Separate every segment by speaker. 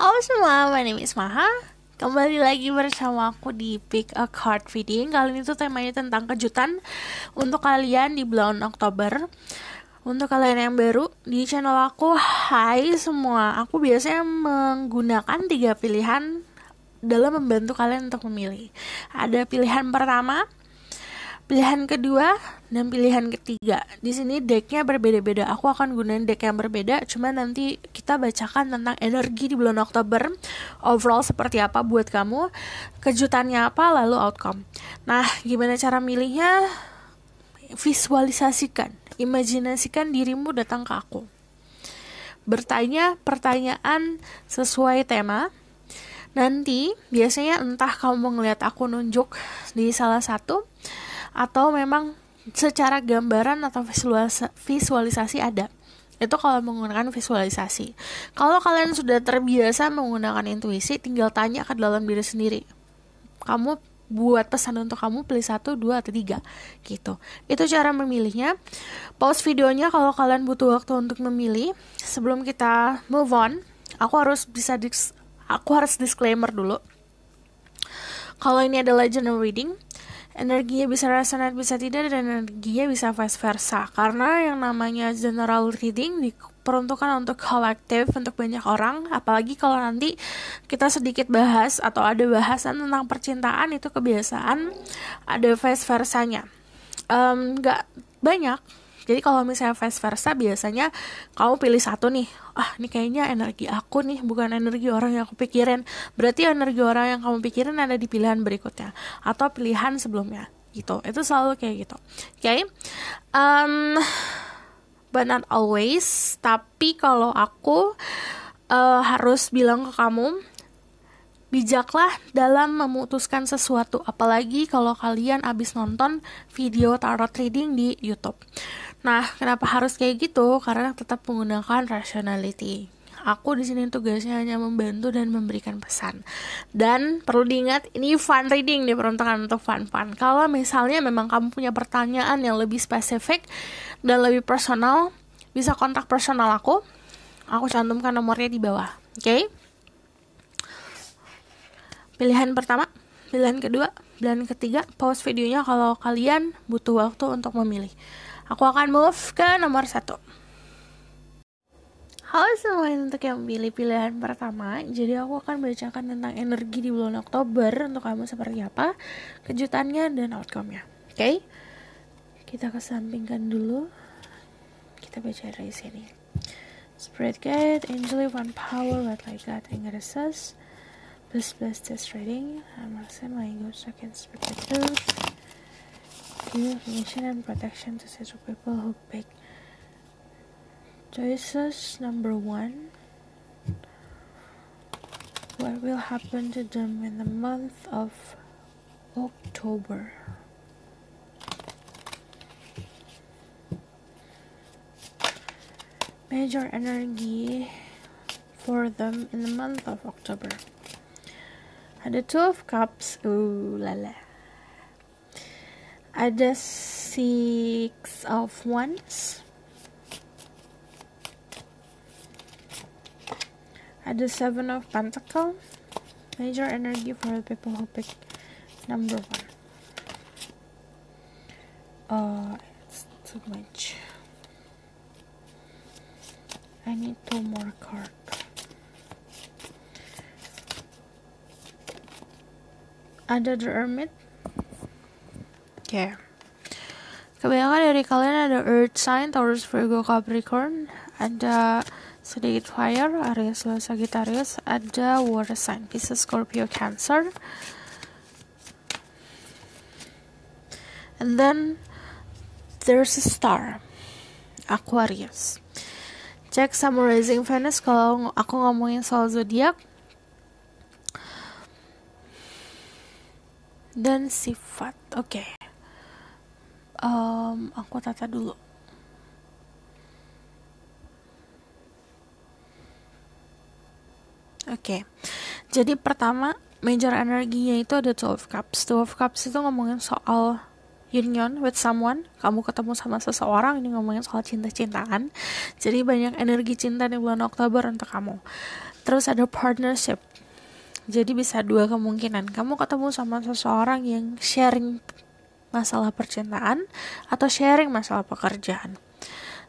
Speaker 1: Halo semua, my name is Maha Kembali lagi bersama aku di Pick a Card feeding Kali ini tuh temanya tentang kejutan Untuk kalian di bulan Oktober Untuk kalian yang baru di channel aku Hai semua, aku biasanya menggunakan tiga pilihan dalam membantu kalian untuk memilih Ada pilihan pertama Pilihan kedua dan pilihan ketiga. Di sini decknya berbeda-beda. Aku akan gunain deck yang berbeda. Cuma nanti kita bacakan tentang energi di bulan Oktober. Overall seperti apa buat kamu. Kejutannya apa lalu outcome. Nah gimana cara milihnya? Visualisasikan. Imajinasikan dirimu datang ke aku. Bertanya pertanyaan sesuai tema nanti biasanya entah kamu melihat aku nunjuk di salah satu atau memang secara gambaran atau visualisasi ada itu kalau menggunakan visualisasi. Kalau kalian sudah terbiasa menggunakan intuisi, tinggal tanya ke dalam diri sendiri. Kamu buat pesan untuk kamu pilih satu, dua, atau tiga gitu. Itu cara memilihnya. Pause videonya kalau kalian butuh waktu untuk memilih. Sebelum kita move on, aku harus bisa aku harus disclaimer dulu. Kalau ini adalah general reading, energinya bisa resonate bisa tidak dan energinya bisa vice versa karena yang namanya general reading diperuntukkan untuk kolektif untuk banyak orang apalagi kalau nanti kita sedikit bahas atau ada bahasan tentang percintaan itu kebiasaan ada vice versanya nggak um, banyak jadi kalau misalnya vice versa biasanya kamu pilih satu nih, ah ini kayaknya energi aku nih bukan energi orang yang aku pikirin. Berarti energi orang yang kamu pikirin ada di pilihan berikutnya atau pilihan sebelumnya gitu. Itu selalu kayak gitu. Oke. Okay? Um, but not always, tapi kalau aku uh, harus bilang ke kamu bijaklah dalam memutuskan sesuatu apalagi kalau kalian habis nonton video tarot reading di YouTube. Nah, kenapa harus kayak gitu? Karena tetap menggunakan rationality. Aku di sini tugasnya hanya membantu dan memberikan pesan. Dan perlu diingat ini fun reading diperuntukkan untuk fun-fun. Kalau misalnya memang kamu punya pertanyaan yang lebih spesifik dan lebih personal, bisa kontak personal aku. Aku cantumkan nomornya di bawah. Oke? Okay? Pilihan pertama, pilihan kedua, pilihan ketiga, pause videonya kalau kalian butuh waktu untuk memilih. Aku akan move ke nomor satu. Halo semuanya untuk yang pilih pilihan pertama Jadi aku akan bacakan tentang energi di bulan Oktober Untuk kamu seperti apa Kejutannya dan outcome-nya Oke okay? Kita kesampingkan dulu Kita baca dari sini Spread Guide, Angel, One Power, Light Like God, Anger Assess Plus Plus Test Reading Amarse, My Ghost, Second Spirit Truth information and protection. to is people who pick choices number one. What will happen to them in the month of October? Major energy for them in the month of October. And the Two of Cups, ooh la la just six of wands do seven of pentacles. major energy for the people who pick number one uh it's too much i need two more cards ada the hermit Oke. Okay. Kebanyakan dari kalian ada Earth Sign, Taurus, Virgo, Capricorn, ada sedikit Fire, Aries, Leo, Sagittarius, ada Water Sign, Pisces, Scorpio, Cancer. And then there's a star, Aquarius. Cek summarizing Venus kalau aku ngomongin soal zodiak, dan sifat. Oke. Okay um, aku tata dulu Oke, okay. jadi pertama major energinya itu ada two cups. Two cups itu ngomongin soal union with someone. Kamu ketemu sama seseorang ini ngomongin soal cinta-cintaan. Jadi banyak energi cinta di bulan Oktober untuk kamu. Terus ada partnership. Jadi bisa dua kemungkinan. Kamu ketemu sama seseorang yang sharing masalah percintaan atau sharing masalah pekerjaan.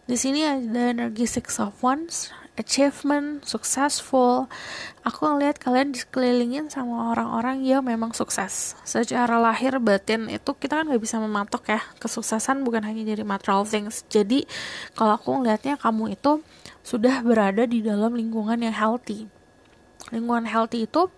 Speaker 1: Di sini ada energi six of wands, achievement, successful. Aku ngelihat kalian dikelilingin sama orang-orang yang memang sukses. Secara lahir batin itu kita kan nggak bisa mematok ya. Kesuksesan bukan hanya dari material things. Jadi kalau aku ngelihatnya kamu itu sudah berada di dalam lingkungan yang healthy lingkungan healthy itu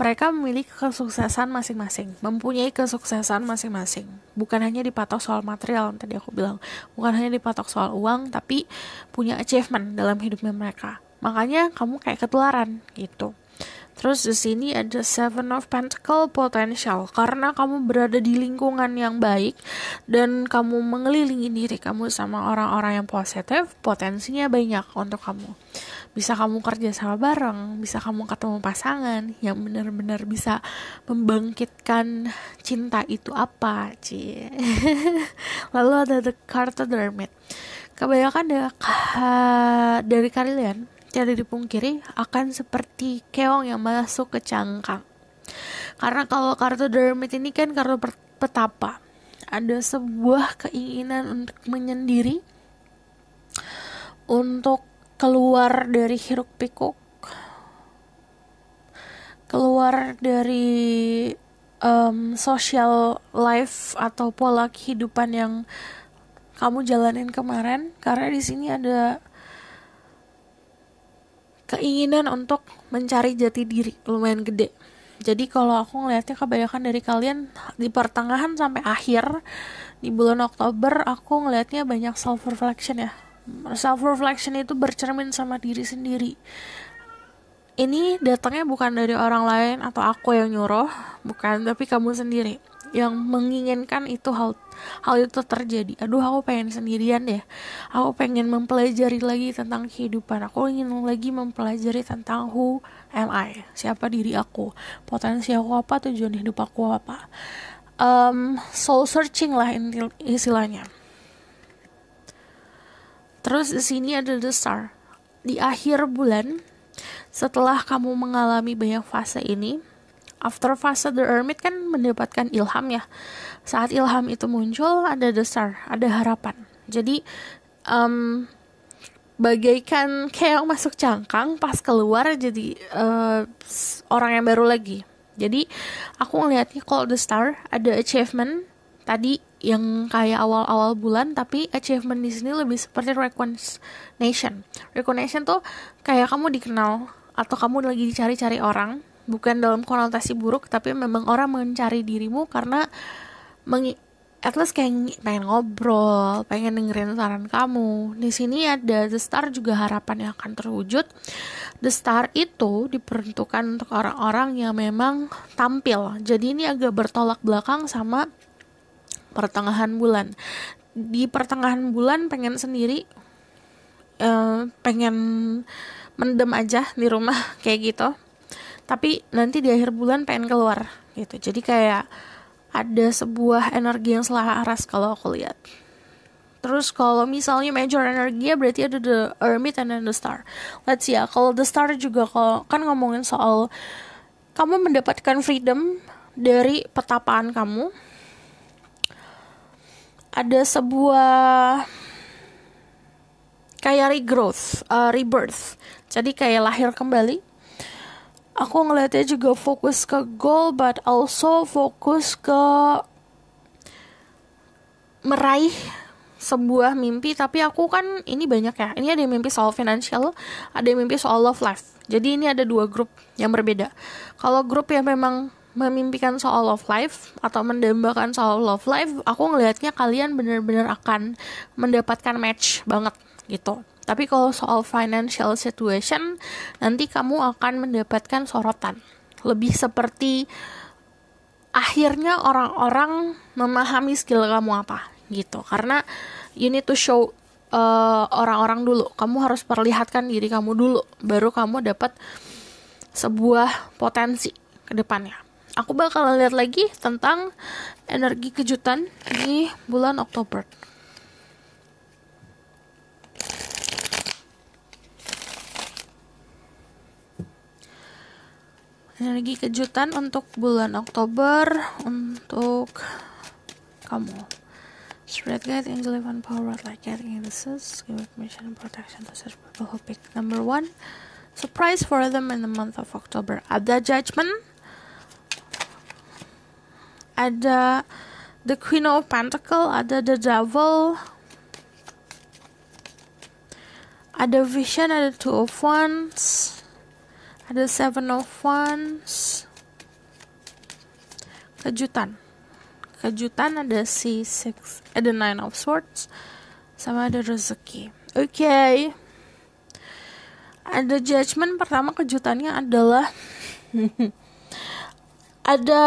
Speaker 1: mereka memiliki kesuksesan masing-masing, mempunyai kesuksesan masing-masing. Bukan hanya dipatok soal material, tadi aku bilang, bukan hanya dipatok soal uang, tapi punya achievement dalam hidupnya mereka. Makanya kamu kayak ketularan gitu. Terus di sini ada Seven of Pentacle Potential karena kamu berada di lingkungan yang baik dan kamu mengelilingi diri kamu sama orang-orang yang positif, potensinya banyak untuk kamu bisa kamu kerja sama bareng, bisa kamu ketemu pasangan yang benar-benar bisa membangkitkan cinta itu apa, Ci. Lalu ada The Carta Dermit. Kebanyakan dari, ya, dari kalian tidak dipungkiri akan seperti keong yang masuk ke cangkang. Karena kalau kartu dermit ini kan kartu petapa. Ada sebuah keinginan untuk menyendiri, untuk keluar dari hiruk pikuk keluar dari um, social life atau pola kehidupan yang kamu jalanin kemarin karena di sini ada keinginan untuk mencari jati diri lumayan gede jadi kalau aku ngelihatnya kebanyakan dari kalian di pertengahan sampai akhir di bulan Oktober aku ngelihatnya banyak self reflection ya self reflection itu bercermin sama diri sendiri ini datangnya bukan dari orang lain atau aku yang nyuruh bukan tapi kamu sendiri yang menginginkan itu hal hal itu terjadi aduh aku pengen sendirian deh aku pengen mempelajari lagi tentang kehidupan aku ingin lagi mempelajari tentang who am I siapa diri aku potensi aku apa tujuan hidup aku apa um, soul searching lah istilahnya Terus di sini ada the star. Di akhir bulan, setelah kamu mengalami banyak fase ini, after fase The Hermit kan mendapatkan ilham ya. Saat ilham itu muncul ada the star ada harapan. Jadi um, bagaikan keong masuk cangkang pas keluar jadi uh, orang yang baru lagi. Jadi aku ngelihatnya kalau The Star ada achievement tadi yang kayak awal-awal bulan tapi achievement di sini lebih seperti recognition. Recognition tuh kayak kamu dikenal atau kamu lagi dicari-cari orang, bukan dalam konotasi buruk tapi memang orang mencari dirimu karena meng at least kayak pengen ngobrol, pengen dengerin saran kamu. Di sini ada The Star juga harapan yang akan terwujud. The Star itu diperuntukkan untuk orang-orang yang memang tampil. Jadi ini agak bertolak belakang sama pertengahan bulan di pertengahan bulan pengen sendiri uh, pengen mendem aja di rumah kayak gitu tapi nanti di akhir bulan pengen keluar gitu jadi kayak ada sebuah energi yang selaras kalau aku lihat Terus kalau misalnya major energi berarti ada the hermit and the star. Let's see ya. Kalau the star juga kalau kan ngomongin soal kamu mendapatkan freedom dari petapaan kamu ada sebuah kayak regrowth, uh, rebirth. Jadi kayak lahir kembali. Aku ngelihatnya juga fokus ke goal, but also fokus ke meraih sebuah mimpi. Tapi aku kan ini banyak ya. Ini ada yang mimpi soal financial, ada yang mimpi soal love life. Jadi ini ada dua grup yang berbeda. Kalau grup yang memang memimpikan soal love life atau mendambakan soal love life, aku ngelihatnya kalian benar-benar akan mendapatkan match banget gitu. Tapi kalau soal financial situation, nanti kamu akan mendapatkan sorotan. Lebih seperti akhirnya orang-orang memahami skill kamu apa gitu. Karena you need to show eh, orang-orang uh, dulu. Kamu harus perlihatkan diri kamu dulu, baru kamu dapat sebuah potensi ke depannya aku bakal lihat lagi tentang energi kejutan di bulan Oktober. Energi kejutan untuk bulan Oktober untuk kamu. Spread guide, angel, and power, like the angels, give permission and protection to such people who pick number one. Surprise for them in the month of October. Ada judgment ada The Queen of Pentacle, ada The Devil, ada Vision, ada Two of Wands, ada Seven of Wands. Kejutan. Kejutan ada c six, ada eh, Nine of Swords, sama ada rezeki. Oke. Okay. Ada judgement pertama kejutannya adalah ada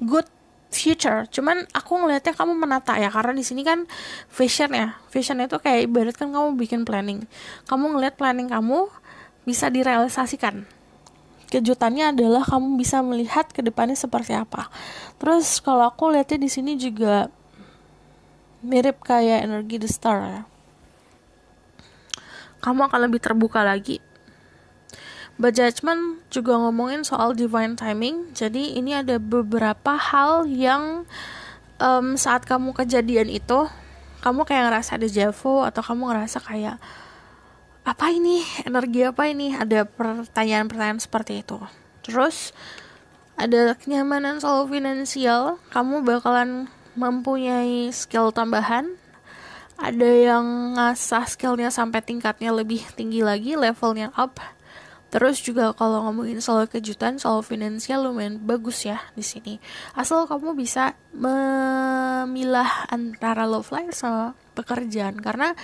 Speaker 1: good future. Cuman aku ngelihatnya kamu menata ya karena di sini kan fashion ya. Fashion itu kayak kan kamu bikin planning. Kamu ngelihat planning kamu bisa direalisasikan. Kejutannya adalah kamu bisa melihat ke depannya seperti apa. Terus kalau aku lihatnya di sini juga mirip kayak energi the star ya. Kamu akan lebih terbuka lagi But Judgment juga ngomongin soal divine timing. Jadi ini ada beberapa hal yang um, saat kamu kejadian itu, kamu kayak ngerasa ada vu atau kamu ngerasa kayak apa ini energi apa ini ada pertanyaan-pertanyaan seperti itu. Terus ada kenyamanan soal finansial, kamu bakalan mempunyai skill tambahan ada yang ngasah skillnya sampai tingkatnya lebih tinggi lagi levelnya up Terus juga kalau ngomongin soal kejutan, soal finansial lumayan bagus ya di sini. Asal kamu bisa memilah antara love life sama pekerjaan karena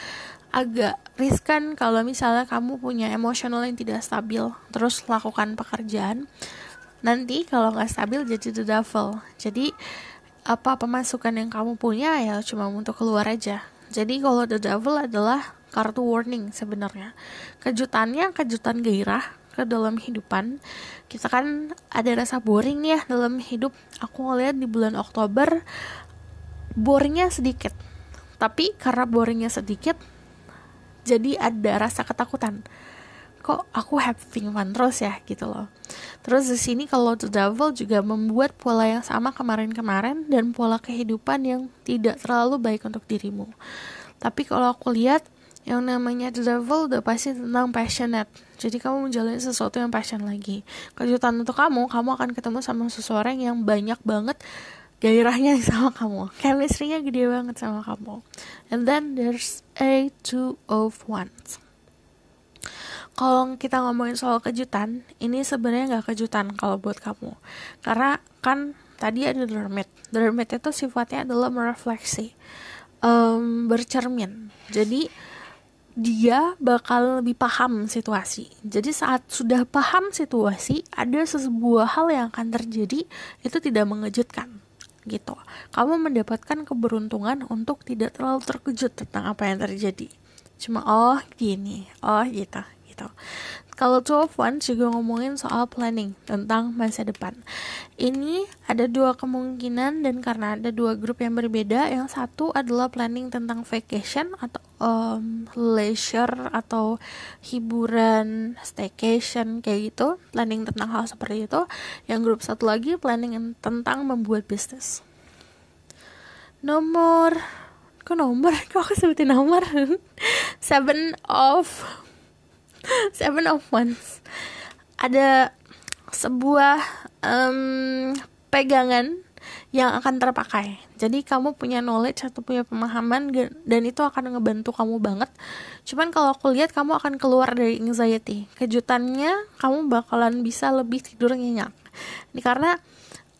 Speaker 1: agak riskan kalau misalnya kamu punya emosional yang tidak stabil terus lakukan pekerjaan nanti kalau nggak stabil jadi the devil jadi apa pemasukan yang kamu punya ya cuma untuk keluar aja jadi kalau the devil adalah kartu warning sebenarnya kejutannya kejutan gairah ke dalam hidupan kita kan ada rasa boring ya dalam hidup aku ngeliat di bulan Oktober boringnya sedikit tapi karena boringnya sedikit jadi ada rasa ketakutan kok aku having fun terus ya gitu loh terus di sini kalau The Devil juga membuat pola yang sama kemarin-kemarin dan pola kehidupan yang tidak terlalu baik untuk dirimu tapi kalau aku lihat yang namanya devil udah pasti tentang passionate jadi kamu menjalani sesuatu yang passion lagi kejutan untuk kamu kamu akan ketemu sama seseorang yang banyak banget gairahnya sama kamu chemistry-nya gede banget sama kamu and then there's a two of ones kalau kita ngomongin soal kejutan ini sebenarnya nggak kejutan kalau buat kamu karena kan tadi ada the dermit itu sifatnya adalah merefleksi um, bercermin jadi dia bakal lebih paham situasi. Jadi saat sudah paham situasi, ada sebuah hal yang akan terjadi itu tidak mengejutkan gitu. Kamu mendapatkan keberuntungan untuk tidak terlalu terkejut tentang apa yang terjadi. Cuma oh gini, oh gitu gitu. Kalau 12 One juga ngomongin soal planning tentang masa depan. Ini ada dua kemungkinan dan karena ada dua grup yang berbeda, yang satu adalah planning tentang vacation atau um, leisure atau hiburan, staycation kayak gitu, planning tentang hal seperti itu. Yang grup satu lagi planning tentang membuat bisnis. Nomor kok nomor kok aku sebutin nomor seven of Seven of Wands ada sebuah um, pegangan yang akan terpakai. Jadi kamu punya knowledge atau punya pemahaman dan itu akan ngebantu kamu banget. Cuman kalau aku lihat kamu akan keluar dari anxiety. Kejutannya kamu bakalan bisa lebih tidur nyenyak. Ini karena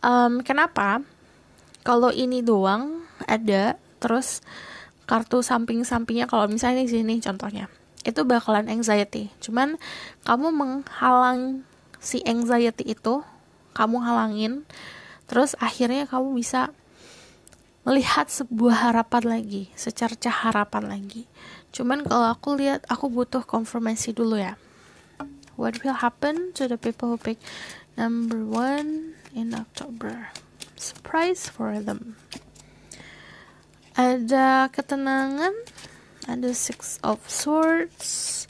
Speaker 1: um, kenapa? Kalau ini doang ada terus kartu samping-sampingnya kalau misalnya di sini contohnya itu bakalan anxiety. Cuman kamu menghalang si anxiety itu, kamu halangin, terus akhirnya kamu bisa melihat sebuah harapan lagi, secercah harapan lagi. Cuman kalau aku lihat, aku butuh konfirmasi dulu ya. What will happen to the people who pick number one in October? Surprise for them. Ada ketenangan, ada six of swords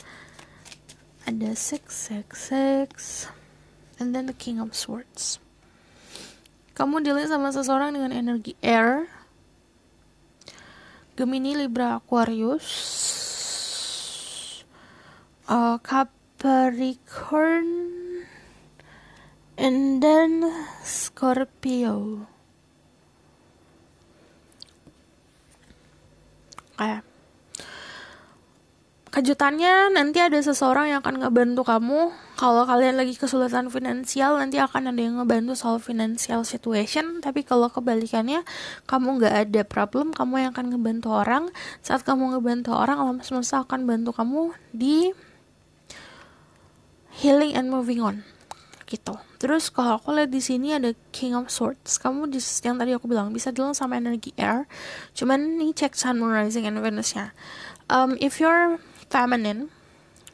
Speaker 1: ada six six six and then the king of swords kamu dilihat sama seseorang dengan energi air Gemini Libra Aquarius uh, Capricorn and then Scorpio. Kayak kejutannya nanti ada seseorang yang akan ngebantu kamu kalau kalian lagi kesulitan finansial nanti akan ada yang ngebantu soal financial situation tapi kalau kebalikannya kamu nggak ada problem kamu yang akan ngebantu orang saat kamu ngebantu orang alam semesta akan bantu kamu di healing and moving on gitu terus kalau aku lihat di sini ada King of Swords kamu just, yang tadi aku bilang bisa dulu sama energi air cuman ini cek Sun Moon Rising and Venusnya. um, if you're feminine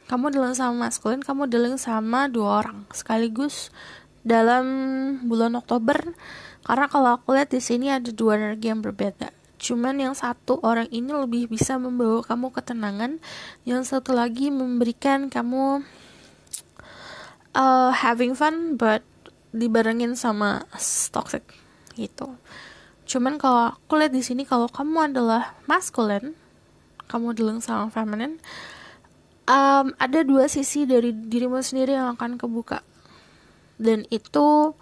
Speaker 1: kamu dealing sama maskulin kamu dealing sama dua orang sekaligus dalam bulan Oktober karena kalau aku lihat di sini ada dua energi yang berbeda cuman yang satu orang ini lebih bisa membawa kamu ketenangan yang satu lagi memberikan kamu uh, having fun but dibarengin sama toxic gitu cuman kalau aku lihat di sini kalau kamu adalah maskulin, kamu deleng sama feminin um, ada dua sisi dari dirimu sendiri yang akan kebuka dan itu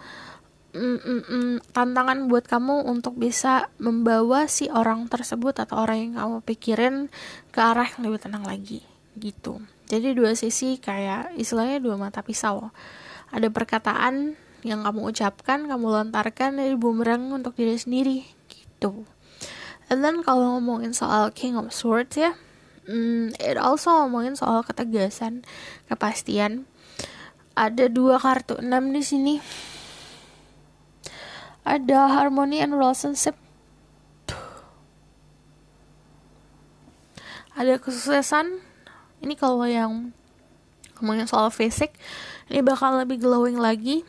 Speaker 1: mm, mm, mm, tantangan buat kamu untuk bisa membawa si orang tersebut atau orang yang kamu pikirin ke arah yang lebih tenang lagi gitu jadi dua sisi kayak istilahnya dua mata pisau ada perkataan yang kamu ucapkan kamu lontarkan dari bumerang untuk diri sendiri gitu And then kalau ngomongin soal King of Swords ya, mm, it also ngomongin soal ketegasan, kepastian. Ada dua kartu enam di sini. Ada harmony and relationship. Ada kesuksesan. Ini kalau yang ngomongin soal fisik, ini bakal lebih glowing lagi.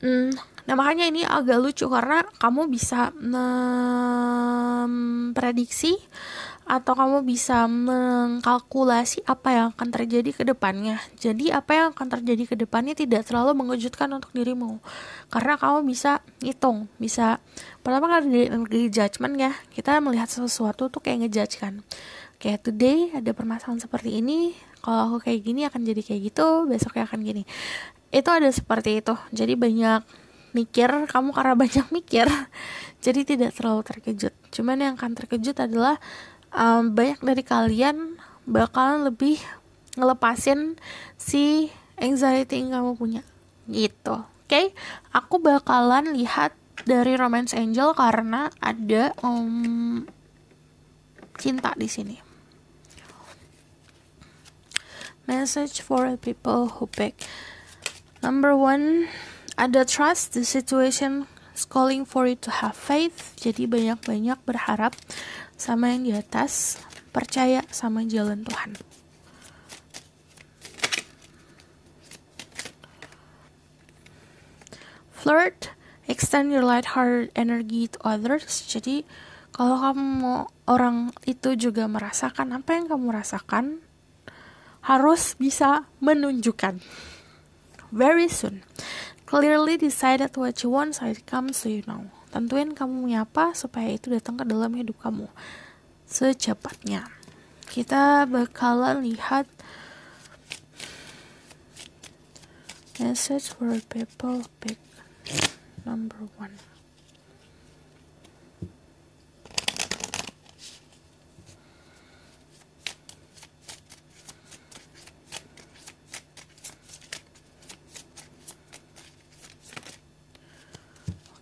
Speaker 1: Mm, Nah makanya ini agak lucu karena kamu bisa memprediksi atau kamu bisa mengkalkulasi apa yang akan terjadi ke depannya. Jadi apa yang akan terjadi ke depannya tidak selalu mengejutkan untuk dirimu. Karena kamu bisa hitung, bisa pertama kali di energi judgment ya. Kita melihat sesuatu tuh kayak ngejudge kan. Kayak today ada permasalahan seperti ini, kalau aku kayak gini akan jadi kayak gitu, besoknya akan gini. Itu ada seperti itu. Jadi banyak mikir kamu karena banyak mikir jadi tidak terlalu terkejut cuman yang akan terkejut adalah um, banyak dari kalian bakalan lebih ngelepasin si anxiety yang kamu punya gitu oke okay? aku bakalan lihat dari romance angel karena ada um, cinta di sini message for people who pick number one ada trust the situation calling for it to have faith. Jadi banyak-banyak berharap sama yang di atas, percaya sama jalan Tuhan. Flirt, extend your light-hearted energy to others. Jadi kalau kamu mau orang itu juga merasakan apa yang kamu rasakan, harus bisa menunjukkan. Very soon. Clearly decided what you want, so it comes to you now. Tentuin kamu apa supaya itu datang ke dalam hidup kamu secepatnya. Kita bakalan lihat message for people pick number one.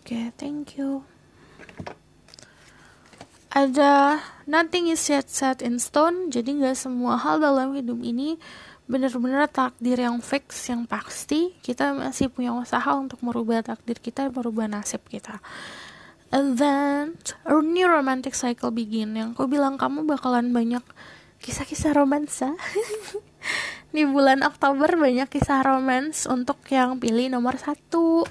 Speaker 1: okay, thank you ada nothing is yet set in stone jadi nggak semua hal dalam hidup ini benar-benar takdir yang fix yang pasti kita masih punya usaha untuk merubah takdir kita merubah nasib kita and then a new romantic cycle begin yang kau bilang kamu bakalan banyak kisah-kisah romansa ya. di bulan Oktober banyak kisah romans untuk yang pilih nomor satu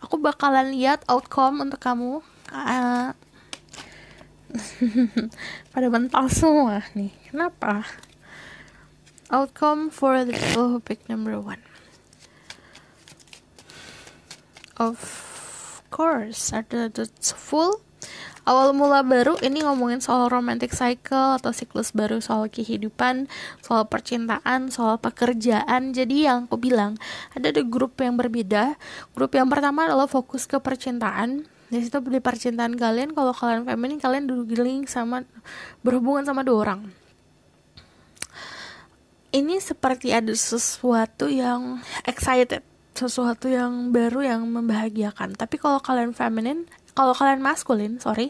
Speaker 1: aku bakalan lihat outcome untuk kamu uh, pada mental semua nih kenapa outcome for the people who pick number one of course are the full awal mula baru ini ngomongin soal romantic cycle atau siklus baru soal kehidupan, soal percintaan, soal pekerjaan. Jadi yang aku bilang ada di grup yang berbeda. Grup yang pertama adalah fokus ke percintaan. Di situ di percintaan kalian kalau kalian feminin kalian dulu giling sama berhubungan sama dua orang. Ini seperti ada sesuatu yang excited sesuatu yang baru yang membahagiakan. Tapi kalau kalian feminin, kalau kalian maskulin sorry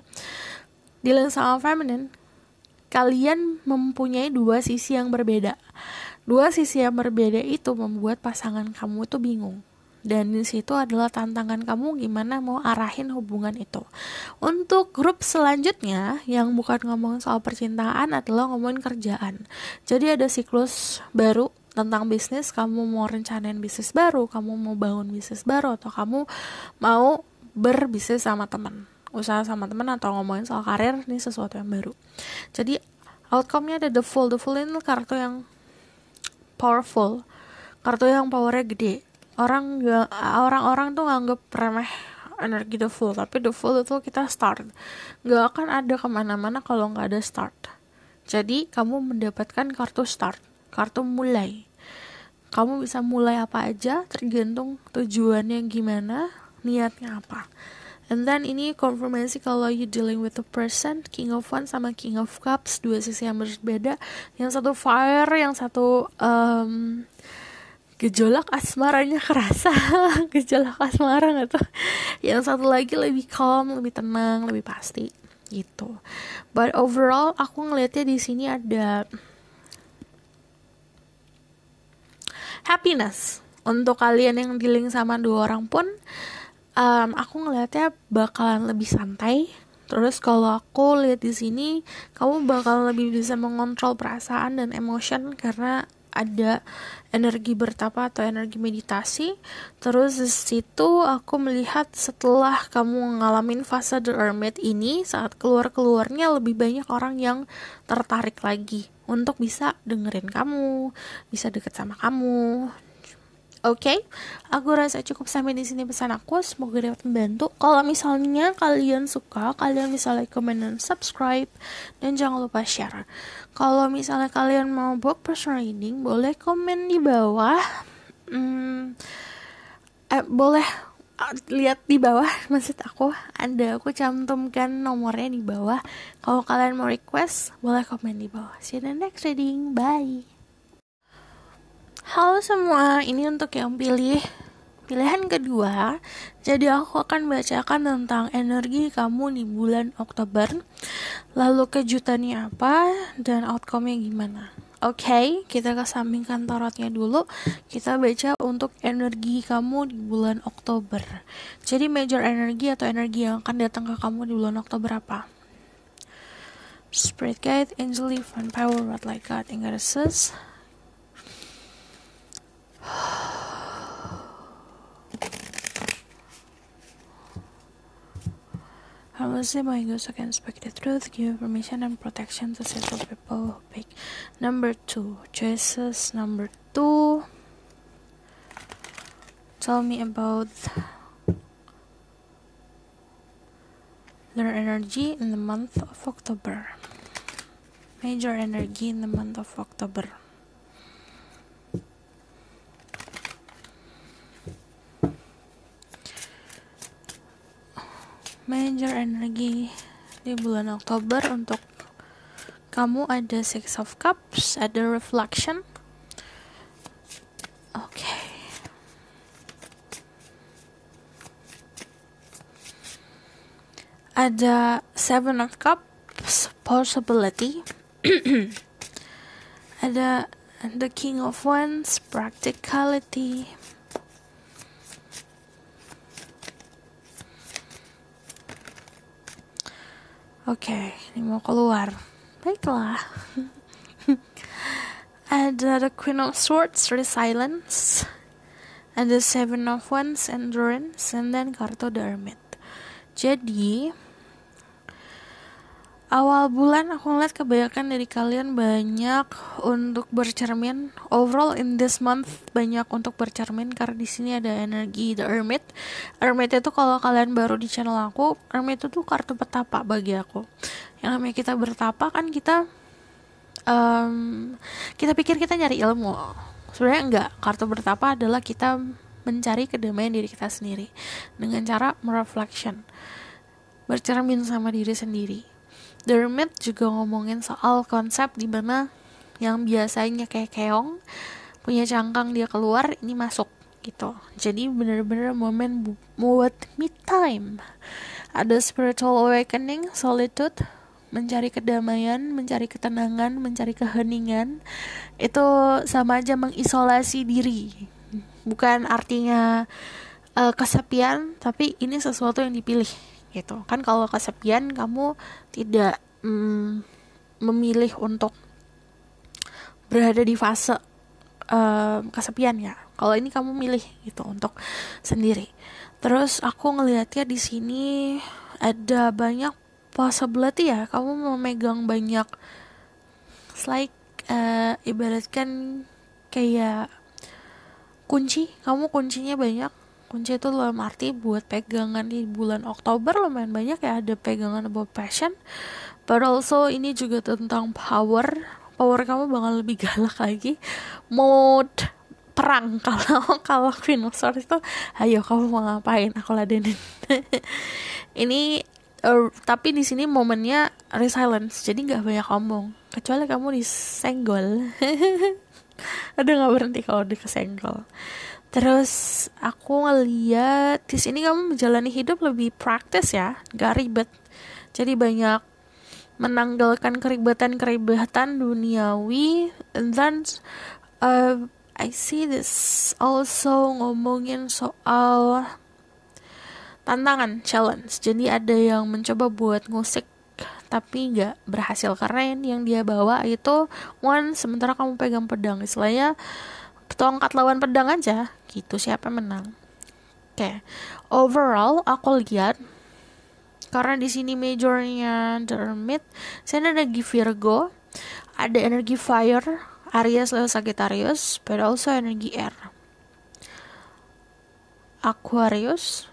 Speaker 1: dealing sama feminine, kalian mempunyai dua sisi yang berbeda dua sisi yang berbeda itu membuat pasangan kamu itu bingung dan di situ adalah tantangan kamu gimana mau arahin hubungan itu. Untuk grup selanjutnya yang bukan ngomongin soal percintaan adalah ngomongin kerjaan. Jadi ada siklus baru tentang bisnis, kamu mau rencanain bisnis baru, kamu mau bangun bisnis baru atau kamu mau berbisnis sama teman usaha sama teman atau ngomongin soal karir ini sesuatu yang baru jadi outcome-nya ada the full the full ini kartu yang powerful kartu yang powernya gede orang orang-orang tuh nganggep remeh energi the full tapi the full itu kita start nggak akan ada kemana-mana kalau nggak ada start jadi kamu mendapatkan kartu start kartu mulai kamu bisa mulai apa aja tergantung tujuannya gimana niatnya apa and then ini konfirmasi kalau you dealing with the person king of one sama king of cups dua sisi yang berbeda yang satu fire yang satu um, gejolak asmaranya kerasa gejolak asmara nggak tuh yang satu lagi lebih calm lebih tenang lebih pasti gitu but overall aku ngelihatnya di sini ada happiness untuk kalian yang dealing sama dua orang pun um, aku ngelihatnya bakalan lebih santai terus kalau aku lihat di sini kamu bakal lebih bisa mengontrol perasaan dan emotion karena ada energi bertapa atau energi meditasi. Terus di situ aku melihat setelah kamu ngalamin fase The Hermit ini saat keluar-keluarnya lebih banyak orang yang tertarik lagi untuk bisa dengerin kamu, bisa deket sama kamu. Oke, okay? aku rasa cukup sampai di sini pesan aku. Semoga dapat membantu. Kalau misalnya kalian suka, kalian bisa like, comment, dan subscribe. Dan jangan lupa share. Kalau misalnya kalian mau book personal reading, boleh komen di bawah. Hmm, eh, boleh eh, lihat di bawah maksud aku ada aku cantumkan nomornya di bawah kalau kalian mau request boleh komen di bawah see you in the next reading bye Halo semua, ini untuk yang pilih pilihan kedua. Jadi aku akan bacakan tentang energi kamu di bulan Oktober. Lalu kejutannya apa dan outcome-nya gimana? Oke, okay, kita kesampingkan tarotnya dulu. Kita baca untuk energi kamu di bulan Oktober. Jadi major energi atau energi yang akan datang ke kamu di bulan Oktober apa? Spirit Guide, Angel Leaf, Power, Red Light God, goddesses. However, by also can speak the truth, give permission and protection to certain people who pick. Number two, choices. Number two, tell me about their energy in the month of October. Major energy in the month of October. manajer energi di bulan Oktober untuk kamu ada Six of Cups, ada Reflection. Oke. Okay. Ada Seven of Cups, Possibility. ada The King of Wands, Practicality. Oke, okay, ini mau keluar. Baiklah. Ada the Queen of Swords, Resilience. Ada Seven of Wands, Endurance. And then kartu Dermit. Jadi, awal bulan aku ngeliat kebanyakan dari kalian banyak untuk bercermin overall in this month banyak untuk bercermin karena di sini ada energi the hermit hermit itu kalau kalian baru di channel aku hermit itu tuh kartu petapa bagi aku yang namanya kita bertapa kan kita um, kita pikir kita nyari ilmu sebenarnya enggak kartu bertapa adalah kita mencari kedamaian diri kita sendiri dengan cara mereflection bercermin sama diri sendiri The juga ngomongin soal konsep di mana yang biasanya kayak keong punya cangkang dia keluar ini masuk gitu jadi bener-bener momen buat me time ada spiritual awakening solitude mencari kedamaian, mencari ketenangan, mencari keheningan itu sama aja mengisolasi diri. Bukan artinya uh, kesepian, tapi ini sesuatu yang dipilih gitu kan kalau kesepian kamu tidak mm, memilih untuk berada di fase uh, eh, kesepian ya kalau ini kamu milih gitu untuk sendiri terus aku ngelihatnya di sini ada banyak possibility ya kamu memegang banyak it's like uh, ibaratkan kayak kunci kamu kuncinya banyak kunci itu dalam arti buat pegangan di bulan Oktober lumayan banyak ya ada pegangan about passion but also ini juga tentang power power kamu bakal lebih galak lagi mode perang kalau kalau Swords itu ayo kamu mau ngapain aku ladenin ini uh, tapi di sini momennya resilience jadi nggak banyak omong kecuali kamu disenggol ada nggak berhenti kalau dikesenggol Terus aku ngeliat di sini kamu menjalani hidup lebih praktis ya, gak ribet. Jadi banyak menanggalkan keribetan-keribetan duniawi. And then uh, I see this also ngomongin soal tantangan, challenge. Jadi ada yang mencoba buat ngusik tapi nggak berhasil karena yang dia bawa itu one sementara kamu pegang pedang istilahnya tongkat lawan pedang aja gitu siapa menang oke okay. overall aku lihat karena di sini majornya Dermit saya ada energi Virgo ada energi Fire Aries leo Sagittarius but also energi Air Aquarius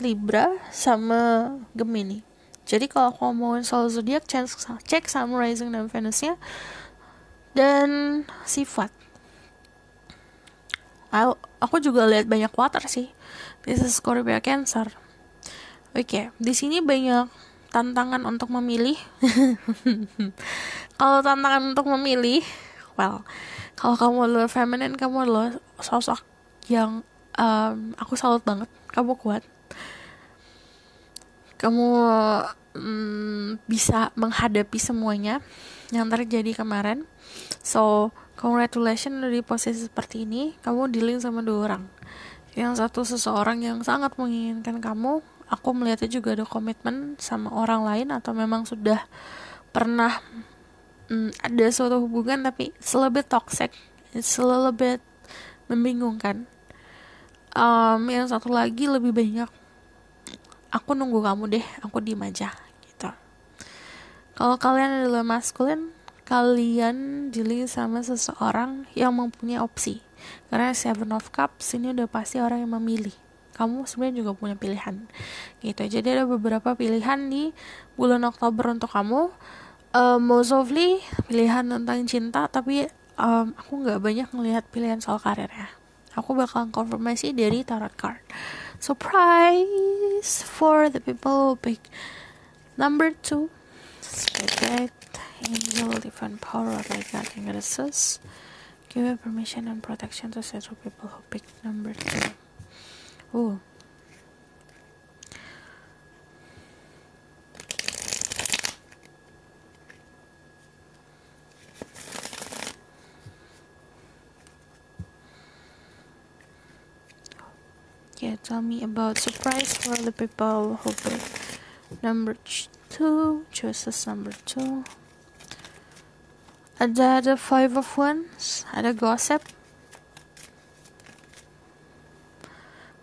Speaker 1: Libra sama Gemini jadi kalau aku mau soal zodiak cek sama rising dan Venusnya dan sifat aku juga lihat banyak water sih This is Scorpio Cancer oke okay, di sini banyak tantangan untuk memilih kalau tantangan untuk memilih well kalau kamu adalah feminine kamu adalah sosok yang um, aku salut banget kamu kuat kamu um, bisa menghadapi semuanya yang terjadi kemarin so congratulations dari posisi seperti ini kamu dealing sama dua orang yang satu seseorang yang sangat menginginkan kamu aku melihatnya juga ada komitmen sama orang lain atau memang sudah pernah hmm, ada suatu hubungan tapi selebih toxic selebih membingungkan um, yang satu lagi lebih banyak aku nunggu kamu deh aku diem aja gitu kalau kalian adalah maskulin kalian dealing sama seseorang yang mempunyai opsi karena seven of cups ini udah pasti orang yang memilih kamu sebenarnya juga punya pilihan gitu jadi ada beberapa pilihan di bulan Oktober untuk kamu uh, most likely pilihan tentang cinta tapi um, aku nggak banyak melihat pilihan soal karir ya aku bakal konfirmasi dari tarot card surprise for the people who pick number two okay will different power like that. else does. Give me permission and protection to settle people who pick number two. Ooh. Yeah, tell me about surprise for the people who pick number two, Choices number two. ada the five of wands ada gossip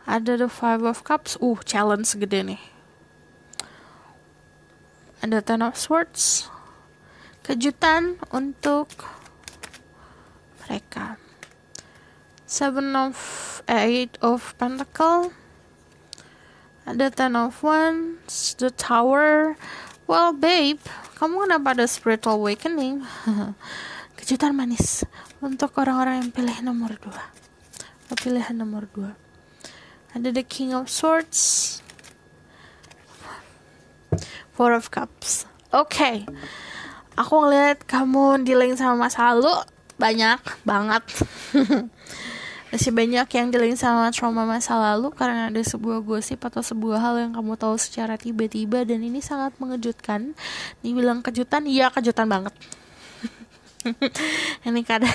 Speaker 1: ada the five of cups uh challenge gede nih ada ten of swords kejutan untuk mereka seven of eh, eight of pentacle ada ten of wands the tower well babe kamu kenapa ada spiritual awakening? Kejutan manis untuk orang-orang yang pilih nomor dua. Pilihan nomor dua. Ada the King of Swords, Four of Cups. Oke, okay. aku ngeliat kamu dealing sama masa lalu banyak banget. Masih banyak yang dealing sama trauma masa lalu karena ada sebuah gosip atau sebuah hal yang kamu tahu secara tiba-tiba dan ini sangat mengejutkan. Dibilang kejutan, iya kejutan banget. ini karena